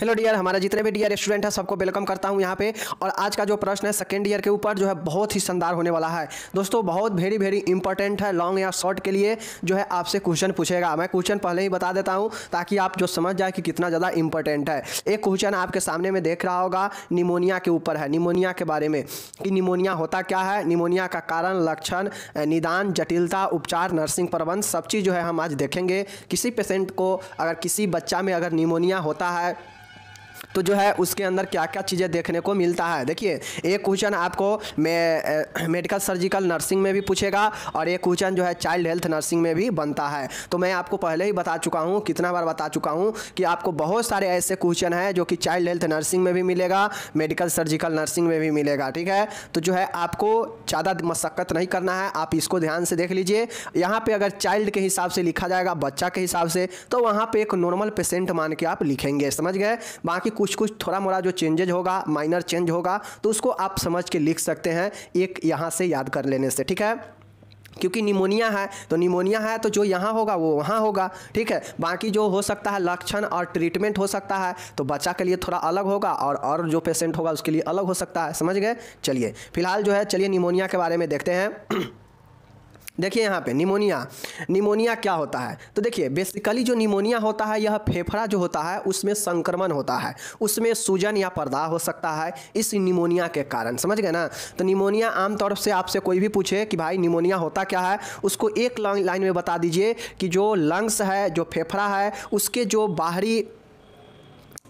hello dear हमारा जितने भी डियर स्टूडेंट है सबको वेलकम करता हूँ यहाँ पे और आज का जो प्रश्न है सेकेंड ईयर के ऊपर जो है बहुत ही शानदार होने वाला है दोस्तों बहुत वेरी वेरी इंपॉर्टेंट है लॉन्ग या शॉर्ट के लिए जो है आपसे क्वेश्चन पूछेगा मैं क्वेश्चन पहले ही बता देता हूँ ताकि आप जो समझ जाए कि कितना ज़्यादा इंपॉर्टेंट है एक क्वेश्चन आपके सामने में देख रहा होगा निमोनिया के ऊपर है निमोनिया के बारे में कि निमोनिया होता क्या है निमोनिया का कारण लक्षण निदान जटिलता उपचार नर्सिंग प्रबंध सब चीज़ जो है हम आज देखेंगे किसी पेशेंट को अगर किसी बच्चा में अगर निमोनिया होता है तो जो है उसके अंदर क्या क्या चीज़ें देखने को मिलता है देखिए एक क्वेश्चन आपको मे, मेडिकल सर्जिकल नर्सिंग में भी पूछेगा और एक क्वेश्चन जो है चाइल्ड हेल्थ नर्सिंग में भी बनता है तो मैं आपको पहले ही बता चुका हूँ कितना बार बता चुका हूँ कि आपको बहुत सारे ऐसे क्वेश्चन हैं जो कि चाइल्ड हेल्थ नर्सिंग में भी मिलेगा मेडिकल सर्जिकल नर्सिंग में भी मिलेगा ठीक है तो जो है आपको ज़्यादा मशक्क़त नहीं करना है आप इसको ध्यान से देख लीजिए यहाँ पर अगर चाइल्ड के हिसाब से लिखा जाएगा बच्चा के हिसाब से तो वहाँ पर एक नॉर्मल पेशेंट मान के आप लिखेंगे समझ गए बाकी कुछ कुछ थोड़ा मोड़ा जो चेंजेज होगा माइनर चेंज होगा तो उसको आप समझ के लिख सकते हैं एक यहाँ से याद कर लेने से ठीक है क्योंकि निमोनिया है तो निमोनिया है तो जो यहाँ होगा वो वहाँ होगा ठीक है बाकी जो हो सकता है लक्षण और ट्रीटमेंट हो सकता है तो बच्चा के लिए थोड़ा अलग होगा और और जो पेशेंट होगा उसके लिए अलग हो सकता है समझ गए चलिए फिलहाल जो है चलिए निमोनिया के बारे में देखते हैं देखिए यहाँ पे निमोनिया निमोनिया क्या होता है तो देखिए बेसिकली जो निमोनिया होता है यह फेफड़ा जो होता है उसमें संक्रमण होता है उसमें सूजन या पर्दा हो सकता है इस निमोनिया के कारण समझ गए ना तो निमोनिया आमतौर से आपसे कोई भी पूछे कि भाई निमोनिया होता क्या है उसको एक लाइन में बता दीजिए कि जो लंग्स है जो फेफड़ा है उसके जो बाहरी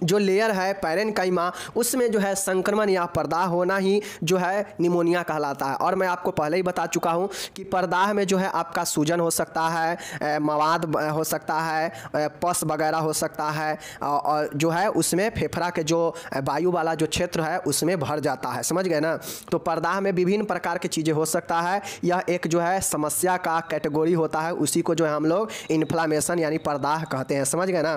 जो लेयर है पैरन कैमा उसमें जो है संक्रमण या पर्दाह होना ही जो है निमोनिया कहलाता है और मैं आपको पहले ही बता चुका हूँ कि पर्दाह में जो है आपका सूजन हो सकता है मवाद हो सकता है पस वगैरह हो सकता है और जो है उसमें फेफड़ा के जो वायु वाला जो क्षेत्र है उसमें भर जाता है समझ गए ना तो पर्दाह में विभिन्न प्रकार की चीज़ें हो सकता है यह एक जो है समस्या का कैटेगोरी होता है उसी को जो है हम लोग इन्फ्लामेशन यानी पर्दाह कहते हैं समझ गए ना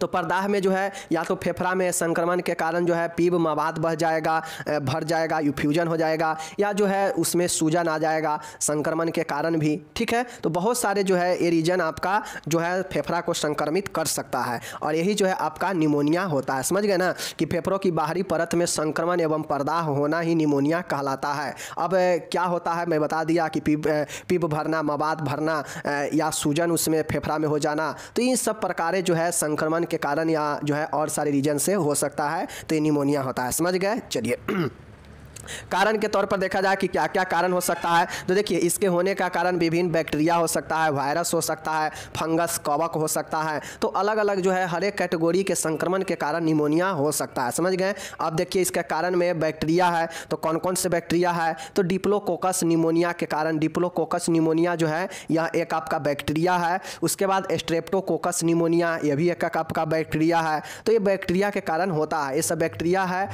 तो पर्दाह में जो है या तो फेफड़ा में संक्रमण के कारण जो है पीब मवाद बह जाएगा भर जाएगा यूफ्यूजन हो जाएगा या जो है उसमें सूजन आ जाएगा संक्रमण के कारण भी ठीक है तो बहुत सारे जो है ये रीजन आपका जो है फेफड़ा को संक्रमित कर सकता है और यही जो है आपका निमोनिया होता है समझ गए ना कि फेफड़ों की बाहरी परत में संक्रमण एवं पर्दाह होना ही निमोनिया कहलाता है अब क्या होता है मैं बता दिया कि पीब पीब भरना मवाद भरना या सूजन उसमें फेफड़ा में हो जाना तो इन सब प्रकारें जो है संक्रमण संक्रमण के कारण या जो है और सारे रीजन से हो सकता है तो ये निमोनिया होता है समझ गए चलिए कारण के तौर पर देखा जाए कि क्या क्या कारण हो सकता है तो देखिए इसके होने का कारण विभिन्न बैक्टीरिया हो सकता है वायरस हो सकता है फंगस कवक हो सकता है तो अलग अलग जो है हर एक कैटेगोरी के संक्रमण के कारण निमोनिया हो सकता है समझ गए अब देखिए इसके कारण में बैक्टीरिया है तो कौन कौन से बैक्टीरिया है तो डिप्लोकोकस निमोनिया के कारण डिप्लोकोकस निमोनिया जो है यह एक आपका बैक्टीरिया है उसके बाद स्ट्रेप्टोकोकस निमोनिया यह भी एक आपका बैक्टीरिया है तो ये बैक्टीरिया के कारण होता है ये सब बैक्टीरिया है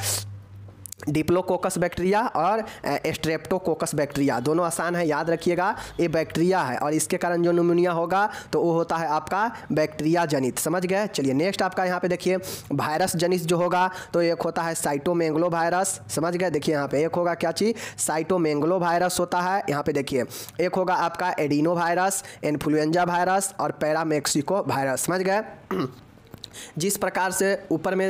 डिप्लोकोकस बैक्टीरिया और स्ट्रेप्टोकोकस बैक्टीरिया दोनों आसान है याद रखिएगा ये बैक्टीरिया है और इसके कारण जो नमूनिया होगा तो वो होता है आपका बैक्टीरिया जनित समझ गए चलिए नेक्स्ट आपका यहाँ पे देखिए वायरस जनित जो होगा तो एक होता है साइटोमेंगलो वायरस समझ गए देखिए यहाँ पे एक होगा क्या चीज़ साइटोमेंगलो वायरस होता है यहाँ पे देखिए एक होगा आपका एडिनो वायरस इन्फ्लुएंजा वायरस और पैरामेक्सिको वायरस समझ गए जिस प्रकार से ऊपर में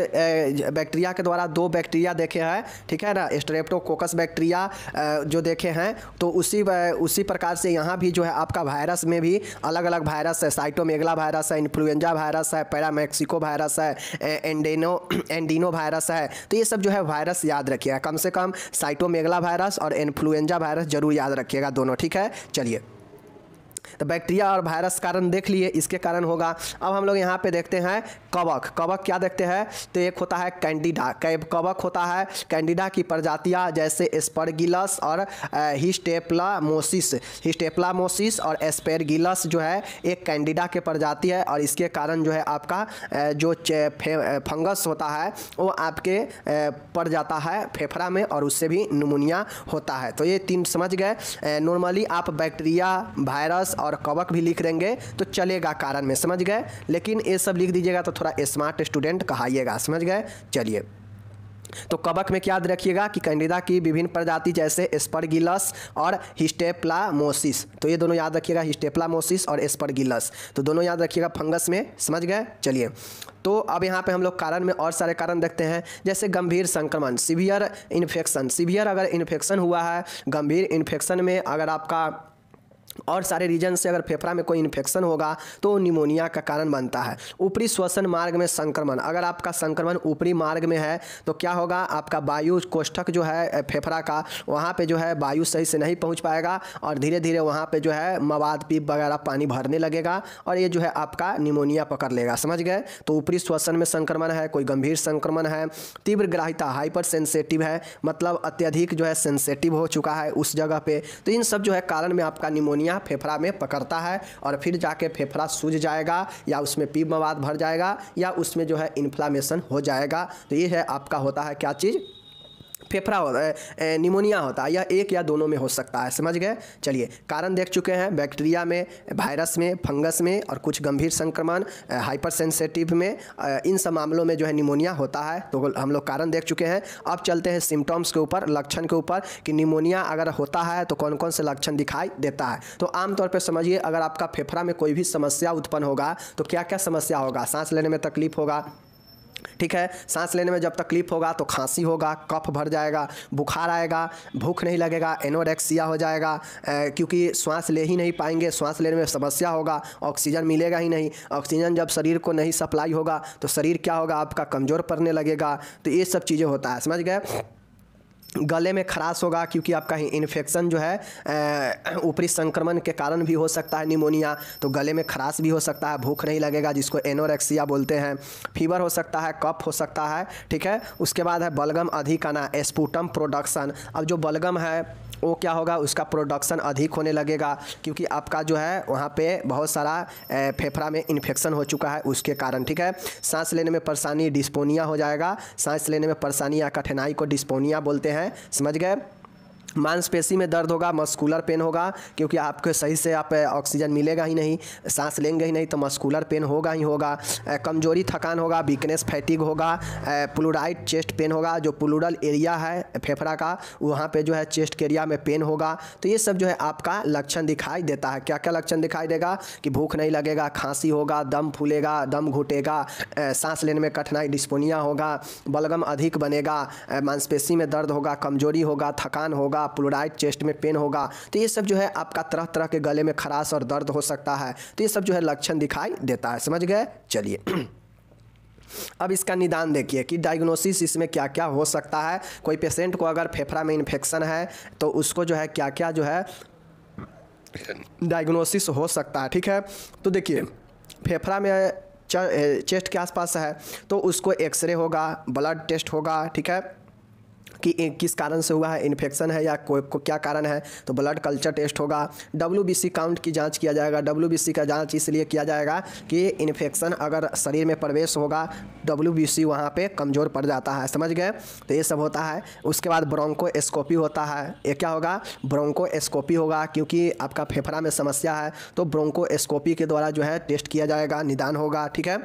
बैक्टीरिया के द्वारा दो बैक्टीरिया देखे हैं ठीक है ना स्ट्रेप्टोकोकस बैक्टीरिया जो देखे हैं तो उसी उसी प्रकार से यहाँ भी जो है आपका वायरस में भी अलग अलग वायरस है साइटोमेगला वायरस है इन्फ्लुएंजा वायरस है पैरामैक्सिको वायरस है एंडेनो एंडीनो वायरस है तो ये सब जो है वायरस याद रखिएगा कम से कम साइटोमेगला वायरस और इन्फ्लुएंजा वायरस जरूर याद रखिएगा दोनों ठीक है चलिए तो बैक्टीरिया और वायरस कारण देख लिए इसके कारण होगा अब हम लोग यहाँ पे देखते हैं कवक कवक क्या देखते हैं तो एक होता है कैंडिडा कवक होता है कैंडिडा की प्रजातियाँ जैसे स्पर्गिलस और हिस्टेप्लामोसिस हिस्टेप्लामोसिस और स्पेरगिलस जो है एक कैंडिडा के प्रजाति है और इसके कारण जो है आपका जो फंगस होता है वो आपके पड़ जाता है फेफड़ा में और उससे भी नमूनिया होता है तो ये तीन समझ गए नॉर्मली आप बैक्टीरिया वायरस और कवक भी लिख देंगे तो चलेगा कारण में समझ गए लेकिन ये सब लिख दीजिएगा तो थोड़ा स्मार्ट स्टूडेंट कहाइएगा समझ गए चलिए तो कवक में याद रखिएगा कि कैंडिडा की विभिन्न प्रजाति जैसे स्पर्गिलस और हिस्टेप्लामोसिस तो ये दोनों याद रखिएगा हिस्टेप्लामोसिस और स्पर्गिलस तो दोनों याद रखिएगा फंगस में समझ गए चलिए तो अब यहाँ पे हम लोग कारण में और सारे कारण देखते हैं जैसे गंभीर संक्रमण सीवियर इन्फेक्शन सीवियर अगर इन्फेक्शन हुआ है गंभीर इन्फेक्शन में अगर आपका और सारे रीजन से अगर फेफड़ा में कोई इन्फेक्शन होगा तो निमोनिया का कारण बनता है ऊपरी श्वसन मार्ग में संक्रमण अगर आपका संक्रमण ऊपरी मार्ग में है तो क्या होगा आपका वायु कोष्ठक जो है फेफड़ा का वहाँ पे जो है वायु सही से नहीं पहुँच पाएगा और धीरे धीरे वहाँ पे जो है मवाद पीप वगैरह पानी भरने लगेगा और ये जो है आपका निमोनिया पकड़ लेगा समझ गए तो ऊपरी श्वसन में संक्रमण है कोई गंभीर संक्रमण है तीव्र ग्राहिता हाइपर सेंसेटिव है मतलब अत्यधिक जो है सेंसेटिव हो चुका है उस जगह पर तो इन सब जो है कारण में आपका निमोनिया धनिया फेफड़ा में पकड़ता है और फिर जाके फेफड़ा सूझ जाएगा या उसमें पी मवाद भर जाएगा या उसमें जो है इन्फ्लामेशन हो जाएगा तो ये है आपका होता है क्या चीज़ फेफड़ा होता निमोनिया होता है या एक या दोनों में हो सकता है समझ गए चलिए कारण देख चुके हैं बैक्टीरिया में वायरस में फंगस में और कुछ गंभीर संक्रमण हाइपर में इन सब मामलों में जो है निमोनिया होता है तो हम लोग कारण देख चुके हैं अब चलते हैं सिम्टम्स के ऊपर लक्षण के ऊपर कि निमोनिया अगर होता है तो कौन कौन से लक्षण दिखाई देता है तो आमतौर पर समझिए अगर आपका फेफड़ा में कोई भी समस्या उत्पन्न होगा तो क्या क्या समस्या होगा सांस लेने में तकलीफ होगा ठीक है सांस लेने में जब तकलीफ होगा तो खांसी होगा कफ भर जाएगा बुखार आएगा भूख नहीं लगेगा एनोरेक्सिया हो जाएगा क्योंकि श्वास ले ही नहीं पाएंगे श्वास लेने में समस्या होगा ऑक्सीजन मिलेगा ही नहीं ऑक्सीजन जब शरीर को नहीं सप्लाई होगा तो शरीर क्या होगा आपका कमज़ोर पड़ने लगेगा तो ये सब चीज़ें होता है समझ गए गले में खराश होगा क्योंकि आपका इन्फेक्शन जो है ऊपरी संक्रमण के कारण भी हो सकता है निमोनिया तो गले में खराश भी हो सकता है भूख नहीं लगेगा जिसको एनोरेक्सिया बोलते हैं फीवर हो सकता है कफ हो सकता है ठीक है उसके बाद है बलगम अधिक आना स्पूटम प्रोडक्शन अब जो बलगम है वो क्या होगा उसका प्रोडक्शन अधिक होने लगेगा क्योंकि आपका जो है वहाँ पे बहुत सारा फेफड़ा में इन्फेक्शन हो चुका है उसके कारण ठीक है सांस लेने में परेशानी डिस्पोनिया हो जाएगा सांस लेने में परेशानी या कठिनाई को डिस्पोनिया बोलते हैं समझ गए मांसपेशी में दर्द होगा मस्कुलर पेन होगा क्योंकि आपको सही से आप ऑक्सीजन मिलेगा ही नहीं सांस लेंगे ही नहीं तो मस्कुलर पेन होगा ही होगा कमजोरी थकान होगा वीकनेस फैटिग होगा प्लूराइट चेस्ट पेन होगा जो प्लूरल एरिया है फेफड़ा का वहाँ पे जो है चेस्ट के एरिया में पेन होगा तो ये सब जो है आपका लक्षण दिखाई देता है क्या क्या लक्षण दिखाई देगा कि भूख नहीं लगेगा खांसी होगा दम फूलेगा दम घुटेगा सांस लेने में कठिनाई डिस्पोनिया होगा बलगम अधिक बनेगा मांसपेशी में दर्द होगा कमजोरी होगा थकान होगा होगा प्लोराइड चेस्ट में पेन होगा तो ये सब जो है आपका तरह तरह के गले में खराश और दर्द हो सकता है तो ये सब जो है लक्षण दिखाई देता है समझ गए चलिए अब इसका निदान देखिए कि डायग्नोसिस इसमें क्या क्या हो सकता है कोई पेशेंट को अगर फेफड़ा में इन्फेक्शन है तो उसको जो है क्या क्या जो है डायग्नोसिस हो सकता है ठीक है तो देखिए फेफड़ा में चेस्ट के आसपास है तो उसको एक्सरे होगा ब्लड टेस्ट होगा ठीक है कि किस कारण से हुआ है इन्फेक्शन है या कोई को क्या कारण है तो ब्लड कल्चर टेस्ट होगा डब्ल्यू काउंट की जाँच किया जाएगा डब्ल्यू का जाँच इसलिए किया जाएगा कि इन्फेक्शन अगर शरीर में प्रवेश होगा डब्ल्यू बी सी वहाँ पर कमज़ोर पड़ जाता है समझ गए तो ये सब होता है उसके बाद ब्रोंको एस्कोपी होता है ये क्या होगा ब्रोंको एस्कोपी होगा क्योंकि आपका फेफड़ा में समस्या है तो ब्रोंको एस्कोपी के द्वारा जो है टेस्ट किया जाएगा निदान होगा ठीक है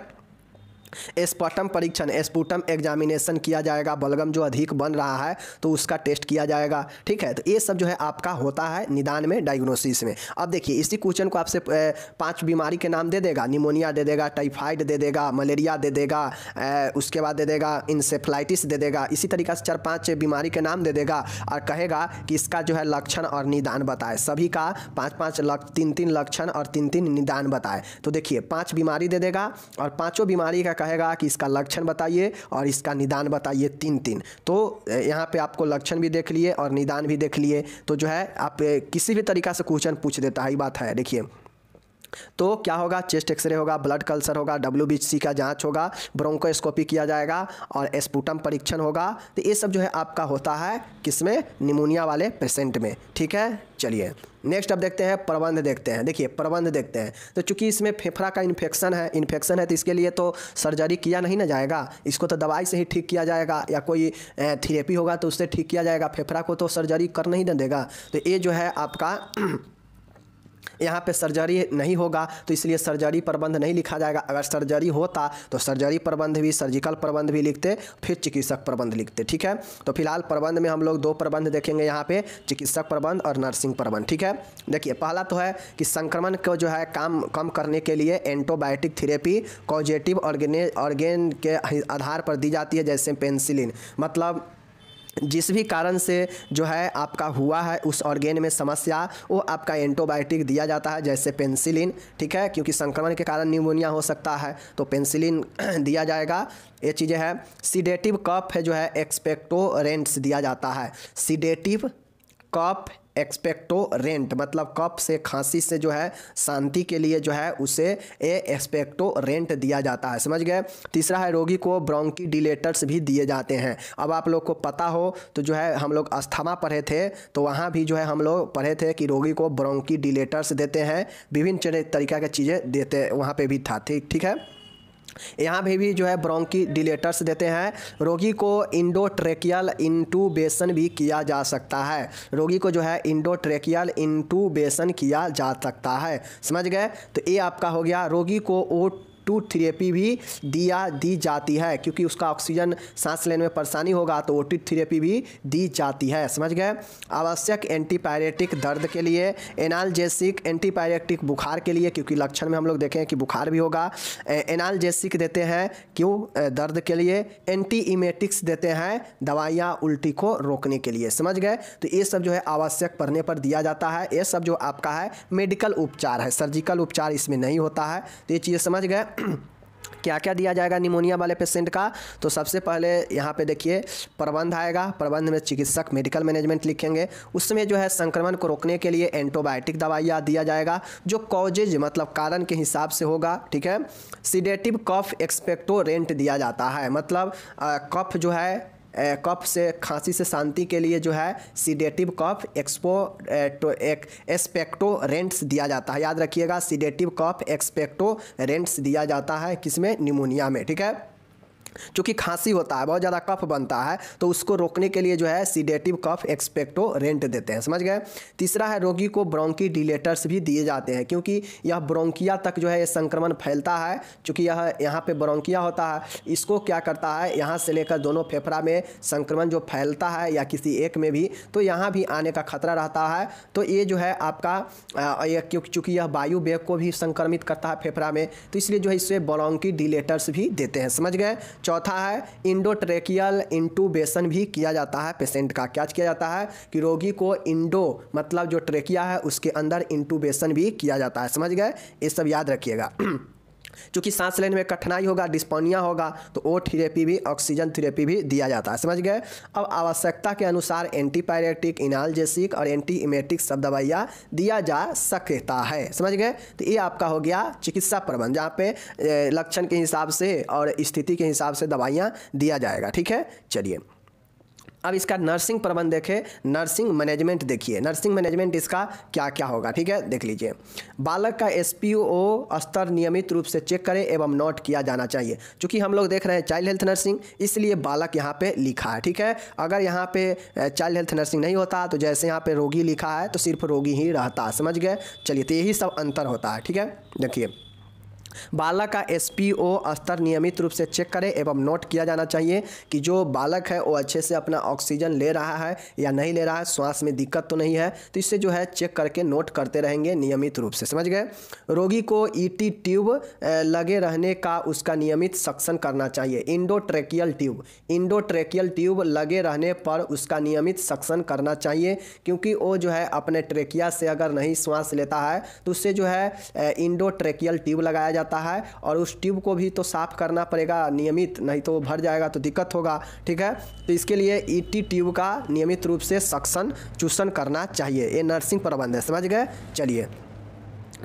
स्पटम परीक्षण स्पूटम एग्जामिनेशन किया जाएगा बलगम जो अधिक बन रहा है तो उसका टेस्ट किया जाएगा ठीक है तो ये सब जो है आपका होता है निदान में डायग्नोसिस में अब देखिए इसी क्वेश्चन को आपसे पांच बीमारी के नाम दे देगा निमोनिया दे देगा टाइफाइड दे देगा मलेरिया दे देगा उसके बाद दे देगा इंसेफ्लाइटिस दे देगा इसी तरीका से चार पाँच बीमारी के नाम दे देगा और कहेगा कि इसका जो है लक्षण और निदान बताए सभी का पाँच पाँच तीन तीन लक्षण और तीन तीन निदान बताए तो देखिए पाँच बीमारी दे देगा और पाँचों बीमारी का कहेगा कि इसका लक्षण बताइए और इसका निदान बताइए तीन तीन तो यहाँ पे आपको लक्षण भी देख लिए और निदान भी देख लिए तो जो है आप किसी भी तरीका से क्वेश्चन पूछ देता है ये बात है देखिए तो क्या होगा चेस्ट एक्सरे होगा ब्लड कल्सर होगा डब्ल्यू का जांच होगा ब्रोंकोस्कोपी किया जाएगा और स्पूटम परीक्षण होगा तो ये सब जो है आपका होता है किसमें निमोनिया वाले पेशेंट में ठीक है चलिए नेक्स्ट अब देखते हैं प्रबंध देखते हैं देखिए प्रबंध देखते हैं तो चूंकि इसमें फेफड़ा का इन्फेक्शन है इन्फेक्शन है तो इसके लिए तो सर्जरी किया नहीं ना जाएगा इसको तो दवाई से ही ठीक किया जाएगा या कोई थेरेपी होगा तो उससे ठीक किया जाएगा फेफड़ा को तो सर्जरी कर नहीं ना देगा तो ये जो है आपका यहाँ पे सर्जरी नहीं होगा तो इसलिए सर्जरी प्रबंध नहीं लिखा जाएगा अगर सर्जरी होता तो सर्जरी प्रबंध भी सर्जिकल प्रबंध भी लिखते फिर चिकित्सक प्रबंध लिखते ठीक है तो फिलहाल प्रबंध में हम लोग दो प्रबंध देखेंगे यहाँ पे चिकित्सक प्रबंध और नर्सिंग प्रबंध ठीक है देखिए पहला तो है कि संक्रमण को जो है काम कम करने के लिए antibiotic therapy causative organ organ के आधार पर दी जाती है जैसे पेंसिलिन मतलब जिस भी कारण से जो है आपका हुआ है उस ऑर्गेन में समस्या वो आपका एंटोबायोटिक दिया जाता है जैसे पेंसिलिन ठीक है क्योंकि संक्रमण के कारण न्यूमोनिया हो सकता है तो पेंसिलिन दिया जाएगा ये चीज़ें हैं सीडेटिव कप है जो है एक्सपेक्टोरेंट्स दिया जाता है सीडेटिव कप एक्सपेक्टो रेंट मतलब कप से खांसी से जो है शांति के लिए जो है उसे ए एक्सपेक्टो रेंट दिया जाता है समझ गए तीसरा है रोगी को ब्रोंकी डिलेटर्स भी दिए जाते हैं अब आप लोग को पता हो तो जो है हम लोग अस्थमा पढ़े थे तो वहाँ भी जो है हम लोग पढ़े थे कि रोगी को ब्रोंकी डिलेटर्स देते हैं विभिन्न तरीका की चीज़ें देते वहाँ पर भी था ठीक ठीक है यहाँ भी, भी जो है ब्रोंकी डिलेटर्स देते हैं रोगी को इंडोट्रेकियल इंटूबेशन भी किया जा सकता है रोगी को जो है इंडोट्रेकियल इंटूबेशन किया जा सकता है समझ गए तो ये आपका हो गया रोगी को ओ टू थेरेपी भी दिया दी जाती है क्योंकि उसका ऑक्सीजन सांस लेने में परेशानी होगा तो ओ थेरेपी भी दी जाती है समझ गए आवश्यक एंटीपायरेटिक दर्द के लिए एनालजेसिक एंटीपायरेटिक बुखार के लिए क्योंकि लक्षण में हम लोग देखें कि बुखार भी होगा एनालजेसिक देते हैं क्यों दर्द के लिए एंटी इमेटिक्स देते हैं दवाइयाँ उल्टी को रोकने के लिए समझ गए तो ये सब जो है आवश्यक पढ़ने पर दिया जाता है ये सब जो आपका है मेडिकल उपचार है सर्जिकल उपचार इसमें नहीं होता है तो ये चीज़ समझ गए क्या क्या दिया जाएगा निमोनिया वाले पेशेंट का तो सबसे पहले यहाँ पे देखिए प्रबंध आएगा प्रबंध में चिकित्सक मेडिकल मैनेजमेंट लिखेंगे उसमें जो है संक्रमण को रोकने के लिए एंटोबायोटिक दवाइयाँ दिया जाएगा जो कॉजेज मतलब कारण के हिसाब से होगा ठीक है सीडेटिव कफ एक्सपेक्टोरेंट दिया जाता है मतलब कफ जो है कफ से खांसी से शांति के लिए जो है सीडेटिव कफ एक्सपो तो एक एक्सपेक्टो रेंट्स दिया जाता है याद रखिएगा सीडेटिव कफ एक्सपेक्टो रेंट्स दिया जाता है किसमें निमोनिया में ठीक है चूँकि खांसी होता है बहुत ज़्यादा कफ बनता है तो उसको रोकने के लिए जो है सीडेटिव कफ एक्सपेक्टो रेंट देते हैं समझ गए तीसरा है रोगी को ब्रोंकी डिलेटर्स भी दिए जाते हैं क्योंकि यह ब्रोंकिया तक जो है यह संक्रमण फैलता है चूँकि यह यहाँ पर ब्रोंकिया होता है इसको क्या करता है यहाँ से लेकर दोनों फेफड़ा में संक्रमण जो फैलता है या किसी एक में भी तो यहाँ भी आने का खतरा रहता है तो ये जो है आपका चूँकि यह वायु बेग को भी संक्रमित करता है फेफड़ा में तो इसलिए जो है इससे ब्रोंकी डिलेटर्स भी देते हैं समझ गए चौथा है इंडोट्रेकियल इंटूबेशन भी किया जाता है पेशेंट का क्या किया जाता है कि रोगी को इंडो मतलब जो ट्रेकिया है उसके अंदर इंटूबेशन भी किया जाता है समझ गए ये सब याद रखिएगा चूँकि सांस लेने में कठिनाई होगा डिस्पोनिया होगा तो ओ थेरेपी भी ऑक्सीजन थेरेपी भी दिया जाता है समझ गए अब आवश्यकता के अनुसार एंटीपायरेटिक इनालजेसिक और एंटी इमेटिक सब दवाइयाँ दिया जा सकता है समझ गए तो ये आपका हो गया चिकित्सा प्रबंध जहाँ पे लक्षण के हिसाब से और स्थिति के हिसाब से दवाइयाँ दिया जाएगा ठीक है चलिए अब इसका नर्सिंग प्रबंध देखें नर्सिंग मैनेजमेंट देखिए नर्सिंग मैनेजमेंट इसका क्या क्या होगा ठीक है देख लीजिए बालक का एस स्तर नियमित रूप से चेक करें एवं नोट किया जाना चाहिए चूँकि हम लोग देख रहे हैं चाइल्ड हेल्थ नर्सिंग इसलिए बालक यहाँ पे लिखा है ठीक है अगर यहाँ पे चाइल्ड हेल्थ नर्सिंग नहीं होता तो जैसे यहाँ पर रोगी लिखा है तो सिर्फ रोगी ही रहता समझ गए चलिए तो यही सब अंतर होता है ठीक है देखिए बालक का एस स्तर नियमित रूप से चेक करें एवं नोट किया जाना चाहिए कि जो बालक है वो अच्छे से अपना ऑक्सीजन ले रहा है या नहीं ले रहा है श्वास में दिक्कत तो नहीं है तो इससे जो है चेक करके नोट करते रहेंगे नियमित रूप से समझ गए रोगी को ई e ट्यूब लगे रहने का उसका नियमित सक्शन करना चाहिए इंडोट्रेकियल ट्यूब इंडोट्रेकियल ट्यूब लगे रहने पर उसका नियमित सक्शन करना चाहिए क्योंकि वो जो है अपने ट्रेकिया से अगर नहीं श्वास लेता है तो उससे जो है इंडोट्रेकियल ट्यूब लगाया जाता जाता है और उस ट्यूब को भी तो साफ़ करना पड़ेगा नियमित नहीं तो भर जाएगा तो दिक्कत होगा ठीक है तो इसके लिए ईटी e ट्यूब का नियमित रूप से सक्शन चूसन करना चाहिए ये नर्सिंग प्रबंध है समझ गए चलिए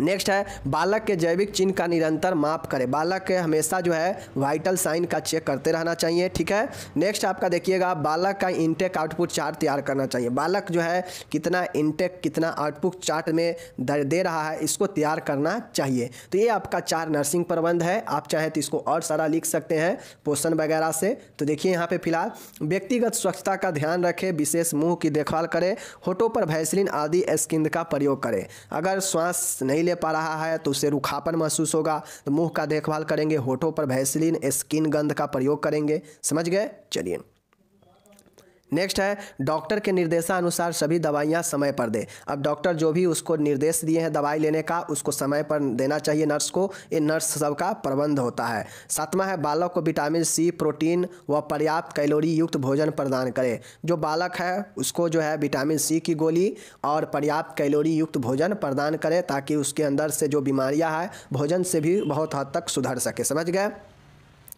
नेक्स्ट है बालक के जैविक चिन्ह का निरंतर माप करें बालक के हमेशा जो है वाइटल साइन का चेक करते रहना चाहिए ठीक है नेक्स्ट आपका देखिएगा बालक का इनटेक आउटपुट चार्ट तैयार करना चाहिए बालक जो है कितना इनटेक कितना आउटपुट चार्ट में दर दे रहा है इसको तैयार करना चाहिए तो ये आपका चार नर्सिंग प्रबंध है आप चाहें तो इसको और सारा लिख सकते हैं पोषण वगैरह से तो देखिए यहाँ पर फिलहाल व्यक्तिगत स्वच्छता का ध्यान रखें विशेष मुँह की देखभाल करें होटों पर भैसलिन आदि स्किंद का प्रयोग करें अगर श्वास नहीं ले पा रहा है तो उसे रुखापन महसूस होगा तो मुंह का देखभाल करेंगे होठों पर भैसलिन स्किन गंध का प्रयोग करेंगे समझ गए चलिए नेक्स्ट है डॉक्टर के निर्देशानुसार सभी दवाइयाँ समय पर दे अब डॉक्टर जो भी उसको निर्देश दिए हैं दवाई लेने का उसको समय पर देना चाहिए नर्स को ये नर्स सबका प्रबंध होता है सातवां है बालक को विटामिन सी प्रोटीन व पर्याप्त कैलोरी युक्त भोजन प्रदान करें जो बालक है उसको जो है विटामिन सी की गोली और पर्याप्त कैलोरी युक्त भोजन प्रदान करें ताकि उसके अंदर से जो बीमारियाँ हैं भोजन से भी बहुत हद तक सुधर सके समझ गए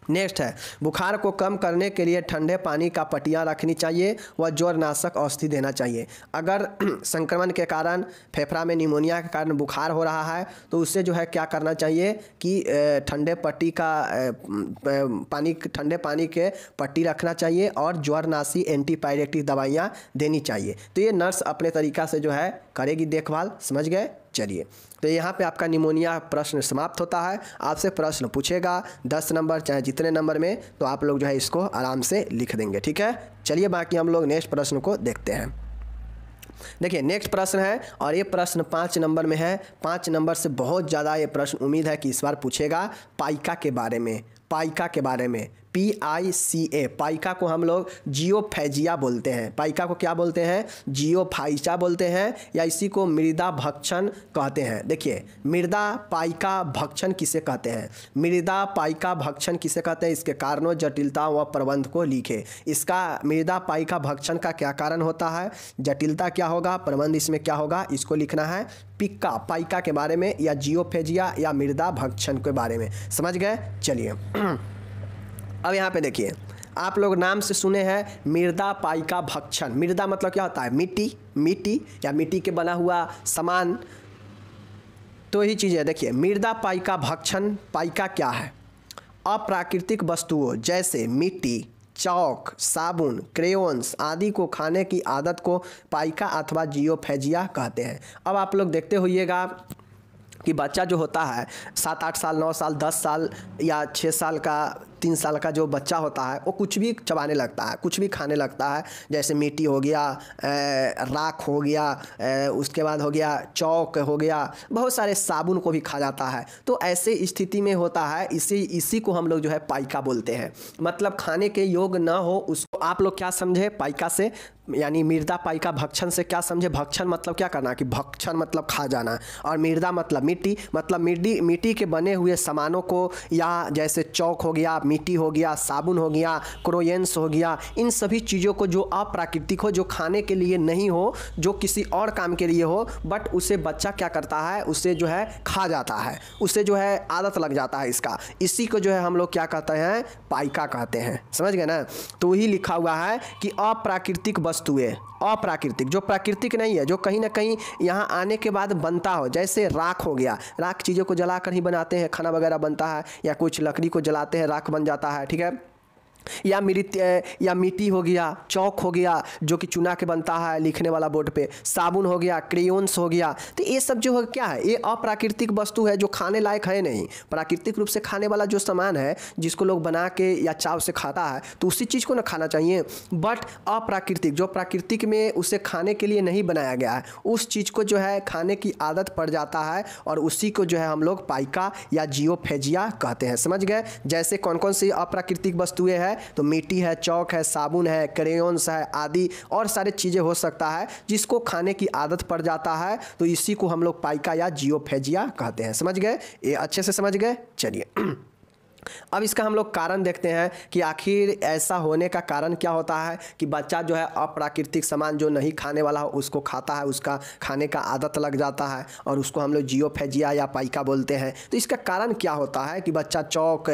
नेक्स्ट है बुखार को कम करने के लिए ठंडे पानी का पटिया रखनी चाहिए व ज्वरनाशक औषधि देना चाहिए अगर संक्रमण के कारण फेफड़ा में निमोनिया के कारण बुखार हो रहा है तो उससे जो है क्या करना चाहिए कि ठंडे पट्टी का पानी ठंडे पानी के पट्टी रखना चाहिए और ज्वरनाशी एंटीपायरेटिक दवाइयाँ देनी चाहिए तो ये नर्स अपने तरीका से जो है करेगी देखभाल समझ गए चलिए तो यहाँ पे आपका निमोनिया प्रश्न समाप्त होता है आपसे प्रश्न पूछेगा दस नंबर चाहे जितने नंबर में तो आप लोग जो है इसको आराम से लिख देंगे ठीक है चलिए बाकी हम लोग नेक्स्ट प्रश्न को देखते हैं देखिए नेक्स्ट प्रश्न है और ये प्रश्न पाँच नंबर में है पाँच नंबर से बहुत ज़्यादा ये प्रश्न उम्मीद है कि इस बार पूछेगा पाइका के बारे में पाइका के बारे में पी आई सी ए पाइका को हम लोग जियोफेजिया बोलते हैं पाइका को क्या बोलते हैं जियोफाइचा बोलते हैं या इसी को मृदा भक्षण कहते हैं देखिए मृदा पाइका भक्षण किसे कहते हैं मृदा पाइका भक्षण किसे कहते हैं इसके कारणों जटिलता व प्रबंध को लिखे इसका मृदा पाइका भक्षण का क्या कारण होता है जटिलता क्या होगा प्रबंध इसमें क्या होगा इसको लिखना है पिक्का पाइका के बारे में या जियोफेजिया या मृदा भक्षण के बारे में समझ गए चलिए अब यहाँ पे देखिए आप लोग नाम से सुने हैं मृदा पाइका भक्षण मृदा मतलब क्या होता है मिट्टी मिट्टी या मिट्टी के बना हुआ सामान तो यही चीज़ है देखिए मृदा पाइका भक्षण पाइका क्या है अप्राकृतिक वस्तुओं जैसे मिट्टी चौक साबुन क्रेयन्स आदि को खाने की आदत को पाइका अथवा जियोफेजिया कहते हैं अब आप लोग देखते होइएगा कि बच्चा जो होता है सात आठ साल नौ साल दस साल या छः साल का तीन साल का जो बच्चा होता है वो कुछ भी चबाने लगता है कुछ भी खाने लगता है जैसे मिट्टी हो गया राख हो गया उसके बाद हो गया चौक हो गया बहुत सारे साबुन को भी खा जाता है तो ऐसे स्थिति में होता है इसी इसी को हम लोग जो है पाइका बोलते हैं मतलब खाने के योग ना हो उसको आप लोग क्या समझे पाइका से यानी मृदा पाइका भक्षण से क्या समझे भक्षण मतलब क्या करना कि भक्षण मतलब खा जाना और मृदा मतलब मिट्टी मतलब मिट्टी मिट्टी के बने हुए सामानों को या जैसे चौक हो गया मिट्टी हो गया साबुन हो गया क्रोयेंस हो गया इन सभी चीज़ों को जो अप्राकृतिक हो जो खाने के लिए नहीं हो जो किसी और काम के लिए हो बट उसे बच्चा क्या करता है उसे जो है खा जाता है उसे जो है आदत लग जाता है इसका इसी को जो है हम लोग क्या कहते हैं पाइका कहते हैं समझ गए ना तो वही लिखा हुआ है कि अप्राकृतिक वस्तुएँ अप्राकृतिक जो प्राकृतिक नहीं है जो कहीं ना कहीं यहाँ आने के बाद बनता हो जैसे राख हो गया राख चीज़ों को जलाकर ही बनाते हैं खाना वगैरह बनता है या कुछ लकड़ी को जलाते हैं राख बन जाता है ठीक है या मृत या मिट्टी हो गया चौक हो गया जो कि चुना के बनता है लिखने वाला बोर्ड पे साबुन हो गया क्रेयोन्स हो गया तो ये सब जो है क्या है ये अप्राकृतिक वस्तु है जो खाने लायक है नहीं प्राकृतिक रूप से खाने वाला जो सामान है जिसको लोग बना के या चाव से खाता है तो उसी चीज़ को ना खाना चाहिए बट अप्राकृतिक जो प्राकृतिक में उसे खाने के लिए नहीं बनाया गया है उस चीज़ को जो है खाने की आदत पड़ जाता है और उसी को जो है हम लोग पाइका या जियोफेजिया कहते हैं समझ गए जैसे कौन कौन सी अप्राकृतिक वस्तुएँ हैं तो मिट्टी है चौक है साबुन है क्रेयस है आदि और सारे चीज़ें हो सकता है जिसको खाने की आदत पड़ जाता है तो इसी को हम लोग पाइका या जियोफेजिया कहते हैं समझ गए ये अच्छे से समझ गए चलिए अब इसका हम लोग कारण देखते हैं कि आखिर ऐसा होने का कारण क्या होता है कि बच्चा जो है अप्राकृतिक सामान जो नहीं खाने वाला हो उसको खाता है उसका खाने का आदत लग जाता है और उसको हम लोग जियोफेजिया या पाइका बोलते हैं तो इसका कारण क्या होता है कि बच्चा चौक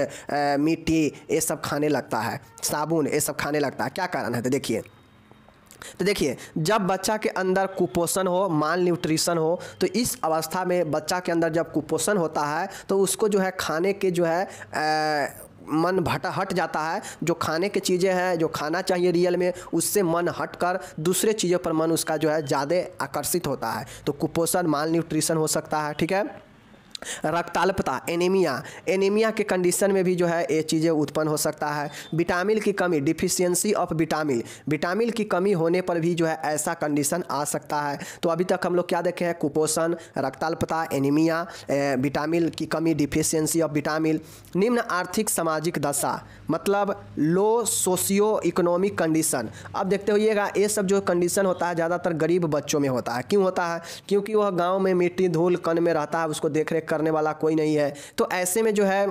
मिट्टी ये सब खाने लगता है साबुन ये सब खाने लगता है क्या कारण है तो देखिए तो देखिए जब बच्चा के अंदर कुपोषण हो माल न्यूट्रिशन हो तो इस अवस्था में बच्चा के अंदर जब कुपोषण होता है तो उसको जो है खाने के जो है आ, मन भटा हट जाता है जो खाने की चीज़ें हैं जो खाना चाहिए रियल में उससे मन हट कर दूसरे चीज़ों पर मन उसका जो है ज़्यादा आकर्षित होता है तो कुपोषण माल न्यूट्रिशन हो सकता है ठीक है रक्ताल्पता एनीमिया एनीमिया के कंडीशन में भी जो है ये चीज़ें उत्पन्न हो सकता है विटामिन की कमी डिफिशियंसी ऑफ विटामिन विटामिन की कमी होने पर भी जो है ऐसा कंडीशन आ सकता है तो अभी तक हम लोग क्या देखे हैं कुपोषण रक्तालपता एनीमिया विटामिन की कमी डिफिशियंसी ऑफ विटामिन निम्न आर्थिक सामाजिक दशा मतलब लो सोशियो इकोनॉमिक कंडीशन अब देखते होइएगा ये सब जो कंडीशन होता है ज़्यादातर गरीब बच्चों में होता है क्यों होता है क्योंकि वह गाँव में मिट्टी धूल कन में रहता है उसको देख रेख करने वाला कोई नहीं है तो ऐसे में जो है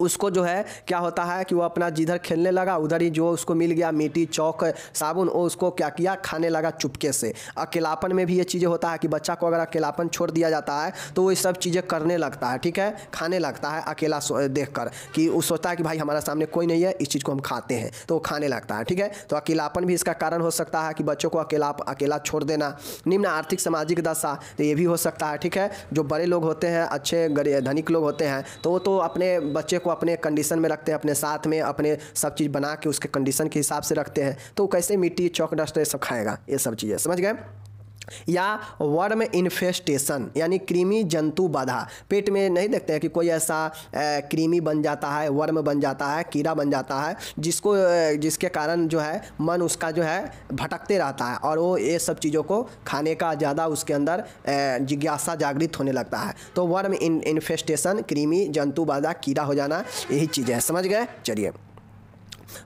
उसको जो है क्या होता है कि वो अपना जिधर खेलने लगा उधर ही जो उसको मिल गया मिट्टी चौक साबुन वो उसको क्या किया खाने लगा चुपके से अकेलापन में भी ये चीज़ें होता है कि बच्चा को अगर अकेलापन छोड़ दिया जाता है तो वो ये सब चीज़ें करने लगता है ठीक है खाने लगता है अकेला देख कर कि वो सोचता है कि भाई हमारे सामने कोई नहीं है इस चीज़ को हम खाते हैं तो वो खाने लगता है ठीक है तो अकेलापन भी इसका कारण हो सकता है कि बच्चों को अकेला अकेला छोड़ देना निम्न आर्थिक सामाजिक दशा तो ये भी हो सकता है ठीक है जो बड़े लोग होते हैं अच्छे धनिक लोग होते हैं तो वो तो अपने बच्चे को अपने कंडीशन में रखते हैं अपने साथ में अपने सब चीज़ बना के उसके कंडीशन के हिसाब से रखते हैं तो कैसे मिट्टी चौक डस्ट ये सब खाएगा ये सब चीज़ें समझ गए या वर्म इन्फेस्टेशन यानी कृमि जंतु बाधा पेट में नहीं देखते हैं कि कोई ऐसा कृमि बन जाता है वर्म बन जाता है कीड़ा बन जाता है जिसको जिसके कारण जो है मन उसका जो है भटकते रहता है और वो ये सब चीज़ों को खाने का ज़्यादा उसके अंदर जिज्ञासा जागृत होने लगता है तो वर्म इन्फेस्टेशन कृमि जंतु बाधा कीड़ा हो जाना यही चीज़ है समझ गए चलिए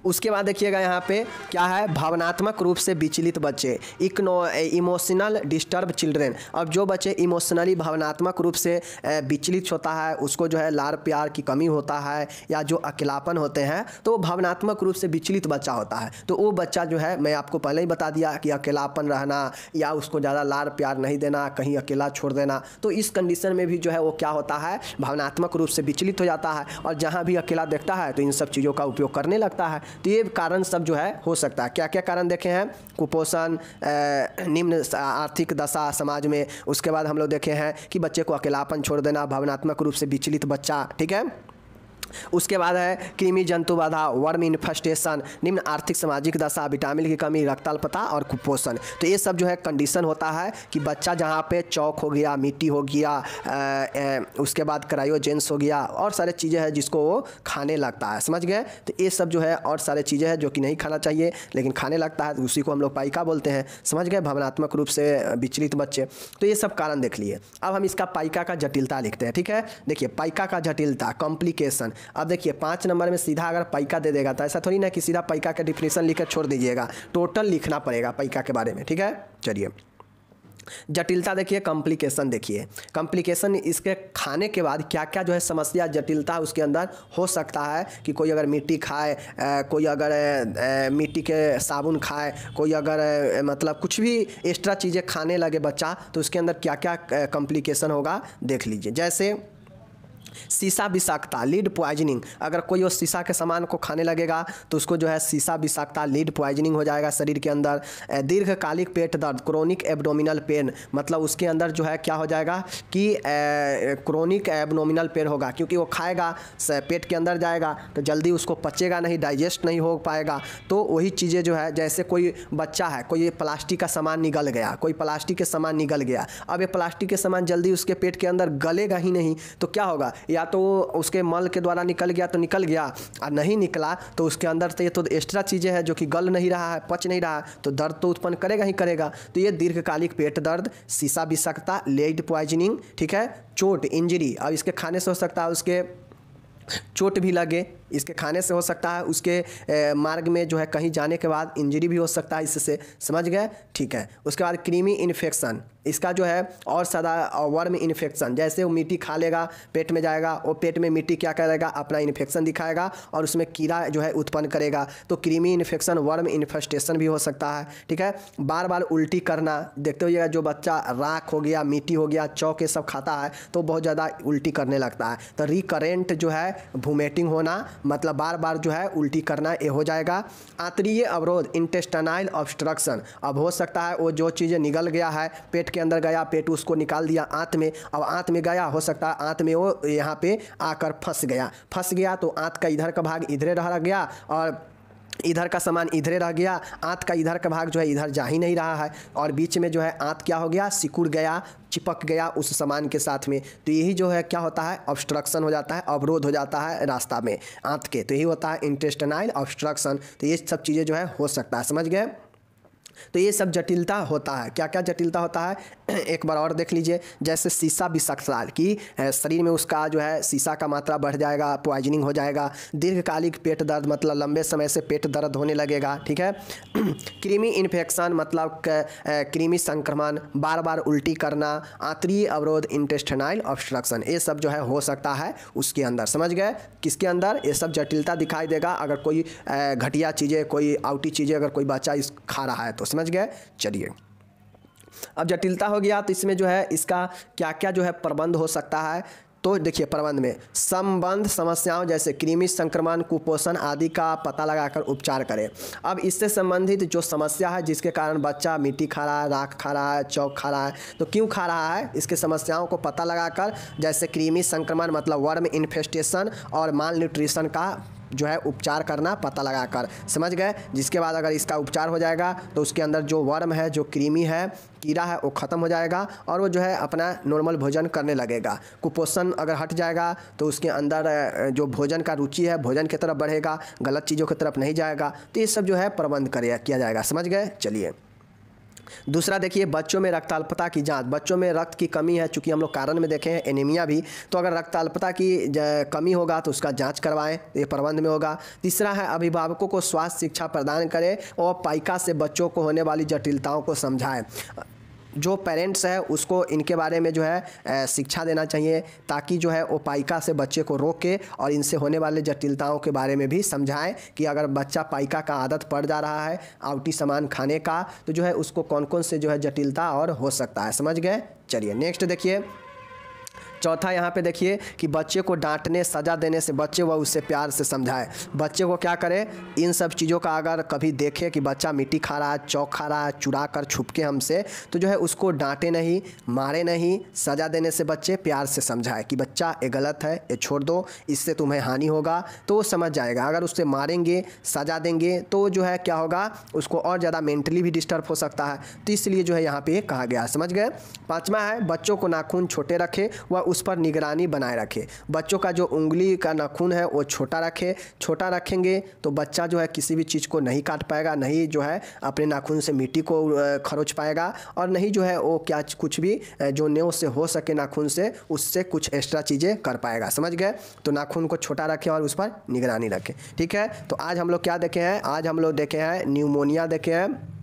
उसके बाद देखिएगा यहाँ पे क्या है भावनात्मक रूप से विचलित बच्चे इकनो इमोशनल डिस्टर्ब चिल्ड्रेन अब जो बच्चे इमोशनली भावनात्मक रूप से विचलित होता है उसको जो है लार प्यार की कमी होता है या जो अकेलापन होते हैं तो भावनात्मक रूप से विचलित बच्चा होता है तो वो बच्चा जो है मैं आपको पहले ही बता दिया कि अकेलापन रहना या उसको ज़्यादा लार प्यार नहीं देना कहीं अकेला छोड़ देना तो इस कंडीशन में भी जो है वो क्या होता है भावनात्मक रूप से विचलित हो जाता है और जहाँ भी अकेला देखता है तो इन सब चीज़ों का उपयोग करने लगता है है तो ये कारण सब जो है हो सकता है क्या क्या कारण देखे हैं कुपोषण निम्न आर्थिक दशा समाज में उसके बाद हम लोग देखे हैं कि बच्चे को अकेलापन छोड़ देना भावनात्मक रूप से विचलित बच्चा ठीक है उसके बाद है कृमि जंतु बाधा वर्म इन्फेस्टेशन निम्न आर्थिक सामाजिक दशा विटामिन की कमी पता और कुपोषण तो ये सब जो है कंडीशन होता है कि बच्चा जहाँ पे चौक हो गया मिट्टी हो गया आ, आ, उसके बाद क्रायोजेंस हो गया और सारे चीज़ें हैं जिसको वो खाने लगता है समझ गए तो ये सब जो है और सारे चीज़ें हैं जो कि नहीं खाना चाहिए लेकिन खाने लगता है तो उसी को हम लोग पाइका बोलते हैं समझ गए भावनात्मक रूप से विचलित बच्चे तो ये सब कारण देख लिए अब हम इसका पाइका का जटिलता लिखते हैं ठीक है देखिए पाइका का जटिलता कॉम्प्लिकेशन अब देखिए पाँच नंबर में सीधा अगर पैका दे देगा तो ऐसा थोड़ी ना कि सीधा पैका का डिफिनेशन लिख छोड़ दीजिएगा टोटल लिखना पड़ेगा पैका के बारे में ठीक है चलिए जटिलता देखिए कॉम्प्लिकेशन देखिए कॉम्प्लिकेशन इसके खाने के बाद क्या क्या जो है समस्या जटिलता उसके अंदर हो सकता है कि कोई अगर मिट्टी खाए कोई अगर मिट्टी के साबुन खाए कोई अगर मतलब कुछ भी एक्स्ट्रा चीज़ें खाने लगे बच्चा तो उसके अंदर क्या क्या कॉम्प्लिकेशन होगा देख लीजिए जैसे शीशा विषाक्ता लीड पॉइजनिंग अगर कोई उस शीशा के सामान को खाने लगेगा तो उसको जो है शीशा विषाक्ता लीड पॉइजनिंग हो जाएगा शरीर के अंदर दीर्घकालिक पेट दर्द क्रोनिक एब्डोमिनल पेन मतलब उसके अंदर जो है क्या हो जाएगा कि क्रोनिक एब्डोमिनल पेन होगा क्योंकि वो खाएगा पेट के अंदर जाएगा तो जल्दी उसको पचेगा नहीं डाइजेस्ट नहीं हो पाएगा तो वही चीज़ें जो है जैसे कोई बच्चा है कोई प्लास्टिक का सामान निकल गया कोई प्लास्टिक के सामान निकल गया अब ये प्लास्टिक के सामान जल्दी उसके पेट के अंदर गलेगा ही नहीं तो क्या होगा या तो उसके मल के द्वारा निकल गया तो निकल गया और नहीं निकला तो उसके अंदर से ये तो एक्स्ट्रा चीज़ें हैं जो कि गल नहीं रहा है पच नहीं रहा है तो दर्द तो उत्पन्न करेगा ही करेगा तो ये दीर्घकालिक पेट दर्द भी सकता लेड प्वाइजनिंग ठीक है चोट इंजरी अब इसके खाने से हो सकता है उसके चोट भी लगे इसके खाने से हो सकता है उसके मार्ग में जो है कहीं जाने के बाद इंजरी भी हो सकता है इससे समझ गए ठीक है उसके बाद क्रीमी इन्फेक्शन इसका जो है और सदा वर्म इन्फेक्शन जैसे वो मिट्टी खा लेगा पेट में जाएगा वो पेट में मिट्टी क्या करेगा अपना इन्फेक्शन दिखाएगा और उसमें कीड़ा जो है उत्पन्न करेगा तो क्रीमी इन्फेक्शन वर्म इन्फेस्टेशन भी हो सकता है ठीक है बार बार उल्टी करना देखते हुएगा जो बच्चा राख हो गया मिट्टी हो गया चौक ये सब खाता है तो बहुत ज़्यादा उल्टी करने लगता है तो रिकरेंट जो है वोमेटिंग होना मतलब बार बार जो है उल्टी करना ये हो जाएगा आंतरीय अवरोध इंटेस्टनाइल ऑब्स्ट्रक्शन अब हो सकता है वो जो चीज़ें निगल गया है पेट के अंदर गया पेट उसको निकाल दिया आंत में अब आंत में गया हो सकता है आंत में वो यहाँ पे आकर फंस गया फंस गया तो आंत का इधर का भाग इधर रह गया और इधर का सामान इधर रह गया आँत का इधर का भाग जो है इधर जा ही नहीं रहा है और बीच में जो है आँत क्या हो गया सिकुड़ गया चिपक गया उस सामान के साथ में तो यही जो है क्या होता है ऑब्स्ट्रक्शन हो जाता है अवरोध हो जाता है रास्ता में आँत के तो यही होता है इंटेस्टनाइल ऑब्स्ट्रक्शन तो ये सब चीज़ें जो है हो सकता है समझ गए तो ये सब जटिलता होता है क्या क्या जटिलता होता है एक बार और देख लीजिए जैसे शीशा विषाक्तता की शरीर में उसका जो है शीशा का मात्रा बढ़ जाएगा पॉइजनिंग हो जाएगा दीर्घकालिक पेट दर्द मतलब लंबे समय से पेट दर्द होने लगेगा ठीक है कृमि इन्फेक्शन मतलब कृमि संक्रमण बार बार उल्टी करना आंतरीय अवरोध इंटेस्टनाइल ऑब्स्ट्रक्शन ये सब जो है हो सकता है उसके अंदर समझ गए किसके अंदर ये सब जटिलता दिखाई देगा अगर कोई घटिया चीज़ें कोई आउटी चीज़ें अगर कोई बच्चा इस खा रहा है तो समझ गए चलिए अब जटिलता हो गया तो इसमें जो है इसका क्या क्या जो है प्रबंध हो सकता है तो देखिए प्रबंध में संबंध समस्याओं जैसे कृमि संक्रमण कुपोषण आदि का पता लगाकर उपचार करें अब इससे संबंधित जो समस्या है जिसके कारण बच्चा मिट्टी खा रहा है राख खा रहा है चौक खा रहा है तो क्यों खा रहा है इसके समस्याओं को पता लगाकर जैसे कृमि संक्रमण मतलब वर्म इन्फेस्टेशन और माल न्यूट्रिशन का जो है उपचार करना पता लगाकर समझ गए जिसके बाद अगर इसका उपचार हो जाएगा तो उसके अंदर जो वर्म है जो क्रीमी है कीड़ा है वो ख़त्म हो जाएगा और वो जो है अपना नॉर्मल भोजन करने लगेगा कुपोषण अगर हट जाएगा तो उसके अंदर जो भोजन का रुचि है भोजन की तरफ बढ़ेगा गलत चीज़ों की तरफ नहीं जाएगा तो ये सब जो है प्रबंध कर किया जाएगा समझ गए चलिए दूसरा देखिए बच्चों में रक्ताल्पता की जांच बच्चों में रक्त की कमी है चूंकि हम लोग कारण में देखे हैं एनीमिया भी तो अगर रक्ताल्पता की कमी होगा तो उसका जांच करवाएं ये प्रबंध में होगा तीसरा है अभिभावकों को स्वास्थ्य शिक्षा प्रदान करें और पाइका से बच्चों को होने वाली जटिलताओं को समझाएं जो पेरेंट्स है उसको इनके बारे में जो है शिक्षा देना चाहिए ताकि जो है ओपाइका से बच्चे को रोक के और इनसे होने वाले जटिलताओं के बारे में भी समझाएं कि अगर बच्चा पाइका का आदत पड़ जा रहा है आउटी सामान खाने का तो जो है उसको कौन कौन से जो है जटिलता और हो सकता है समझ गए चलिए नेक्स्ट देखिए चौथा यहाँ पे देखिए कि बच्चे को डांटने सजा देने से बच्चे वह उससे प्यार से समझाए बच्चे को क्या करें इन सब चीज़ों का अगर कभी देखे कि बच्चा मिट्टी खा रहा है चौक खा रहा है चुरा कर छुपके हमसे तो जो है उसको डांटे नहीं मारे नहीं सजा देने से बच्चे प्यार से समझाए कि बच्चा ये गलत है ये छोड़ दो इससे तुम्हें हानि होगा तो वो समझ जाएगा अगर उससे मारेंगे सजा देंगे तो जो है क्या होगा उसको और ज़्यादा मेंटली भी डिस्टर्ब हो सकता है तो इसलिए जो है यहाँ पर कहा गया समझ गए पाँचवा है बच्चों को नाखून छोटे रखे वह उस पर निगरानी बनाए रखें बच्चों का जो उंगली का नाखून है वो छोटा रखें छोटा रखेंगे तो बच्चा जो है किसी भी चीज़ को नहीं काट पाएगा नहीं जो है अपने नाखून से मिट्टी को खरोच पाएगा और नहीं जो है वो क्या कुछ भी जो नेव से हो सके नाखून से उससे कुछ एक्स्ट्रा चीज़ें कर पाएगा समझ गए तो नाखून को छोटा रखें और उस पर निगरानी रखें ठीक है तो आज हम लोग क्या देखे हैं आज हम लोग देखे हैं न्यूमोनिया देखे हैं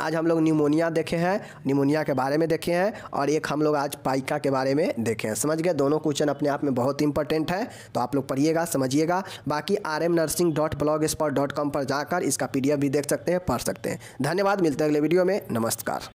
आज हम लोग निमोनिया देखे हैं निमोनिया के बारे में देखे हैं और एक हम लोग आज पाइका के बारे में देखे हैं समझ गए दोनों क्वेश्चन अपने आप में बहुत इंपॉर्टेंट है तो आप लोग पढ़िएगा समझिएगा बाकी R M nursing dot blogspot dot com पर जाकर इसका पी भी देख सकते हैं पढ़ सकते हैं धन्यवाद मिलते हैं अगले वीडियो में नमस्कार